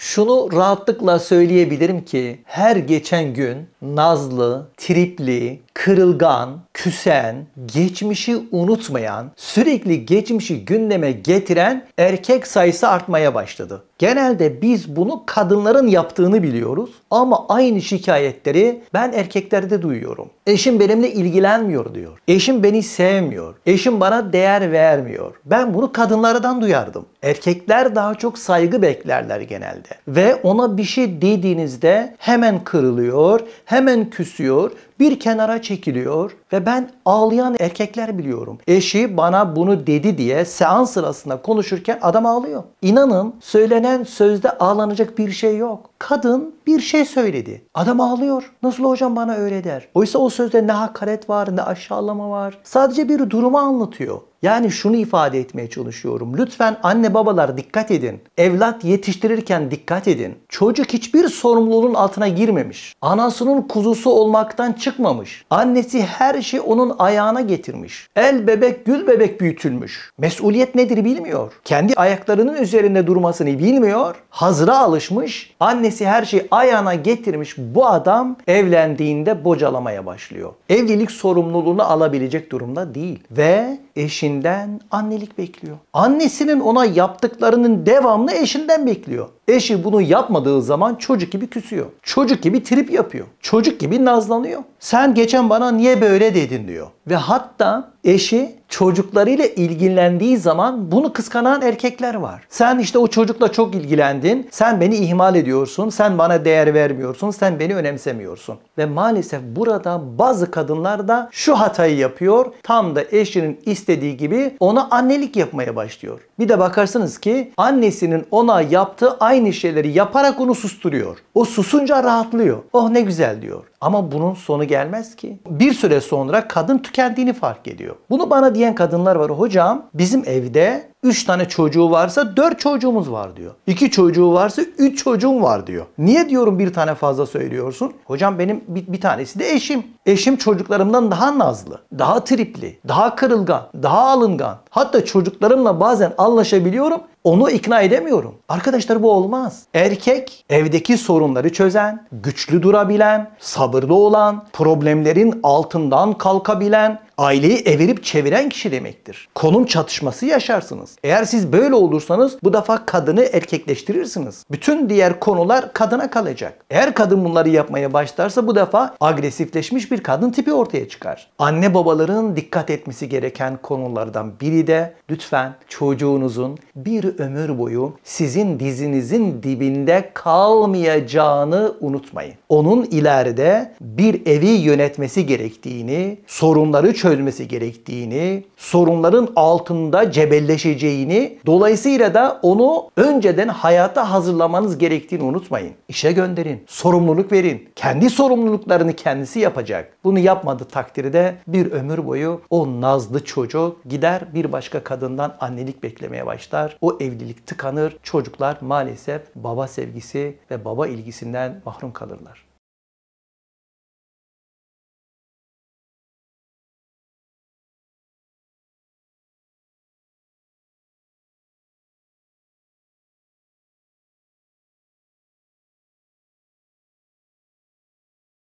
Şunu rahatlıkla söyleyebilirim ki her geçen gün nazlı, tripli, kırılgan, küsen, geçmişi unutmayan, sürekli geçmişi gündeme getiren erkek sayısı artmaya başladı. Genelde biz bunu kadınların yaptığını biliyoruz ama aynı şikayetleri ben erkeklerde duyuyorum. Eşim benimle ilgilenmiyor diyor. Eşim beni sevmiyor. Eşim bana değer vermiyor. Ben bunu kadınlardan duyardım. Erkekler daha çok saygı beklerler genelde ve ona bir şey dediğinizde hemen kırılıyor, hemen küsüyor bir kenara çekiliyor ve ben ağlayan erkekler biliyorum. Eşi bana bunu dedi diye seans sırasında konuşurken adam ağlıyor. İnanın söylenen sözde ağlanacak bir şey yok. Kadın bir şey söyledi. Adam ağlıyor. Nasıl hocam bana öyle der. Oysa o sözde ne hakaret var ne aşağılama var. Sadece bir durumu anlatıyor. Yani şunu ifade etmeye çalışıyorum. Lütfen anne babalar dikkat edin. Evlat yetiştirirken dikkat edin. Çocuk hiçbir sorumluluğun altına girmemiş. Anasının kuzusu olmaktan çık çıkmamış. Annesi her şeyi onun ayağına getirmiş. El bebek gül bebek büyütülmüş. Mesuliyet nedir bilmiyor. Kendi ayaklarının üzerinde durmasını bilmiyor. Hazıra alışmış. Annesi her şeyi ayağına getirmiş. Bu adam evlendiğinde bocalamaya başlıyor. Evlilik sorumluluğunu alabilecek durumda değil. Ve eşinden annelik bekliyor. Annesinin ona yaptıklarının devamlı eşinden bekliyor. Eşi bunu yapmadığı zaman çocuk gibi küsüyor. Çocuk gibi trip yapıyor. Çocuk gibi nazlanıyor. Sen geçen bana niye böyle dedin diyor. Ve hatta eşi çocuklarıyla ilgilendiği zaman bunu kıskanan erkekler var. Sen işte o çocukla çok ilgilendin. Sen beni ihmal ediyorsun. Sen bana değer vermiyorsun. Sen beni önemsemiyorsun. Ve maalesef burada bazı kadınlar da şu hatayı yapıyor. Tam da eşinin istediği gibi ona annelik yapmaya başlıyor. Bir de bakarsınız ki annesinin ona yaptığı aynı şeyleri yaparak onu susturuyor. O susunca rahatlıyor. Oh ne güzel diyor. Ama bunun sonu gelmez ki. Bir süre sonra kadın tükendiğini fark ediyor söylüyor. Bunu bana diyen kadınlar var. Hocam bizim evde 3 tane çocuğu varsa 4 çocuğumuz var diyor. 2 çocuğu varsa 3 çocuğum var diyor. Niye diyorum bir tane fazla söylüyorsun? Hocam benim bir, bir tanesi de eşim. Eşim çocuklarımdan daha nazlı, daha tripli, daha kırılgan, daha alıngan. Hatta çocuklarımla bazen anlaşabiliyorum. Onu ikna edemiyorum. Arkadaşlar bu olmaz. Erkek evdeki sorunları çözen, güçlü durabilen, sabırlı olan, problemlerin altından kalkabilen, aileyi evirip çeviren kişi demektir. Konum çatışması yaşarsınız. Eğer siz böyle olursanız bu defa kadını erkekleştirirsiniz. Bütün diğer konular kadına kalacak. Eğer kadın bunları yapmaya başlarsa bu defa agresifleşmiş bir kadın tipi ortaya çıkar. Anne babaların dikkat etmesi gereken konulardan biri de lütfen çocuğunuzun bir ömür boyu sizin dizinizin dibinde kalmayacağını unutmayın. Onun ileride bir evi yönetmesi gerektiğini, sorunları çözmesi çözmesi gerektiğini, sorunların altında cebelleşeceğini, dolayısıyla da onu önceden hayata hazırlamanız gerektiğini unutmayın. İşe gönderin, sorumluluk verin. Kendi sorumluluklarını kendisi yapacak. Bunu yapmadı takdirde bir ömür boyu o nazlı çocuk gider bir başka kadından annelik beklemeye başlar. O evlilik tıkanır. Çocuklar maalesef baba sevgisi ve baba ilgisinden mahrum kalırlar.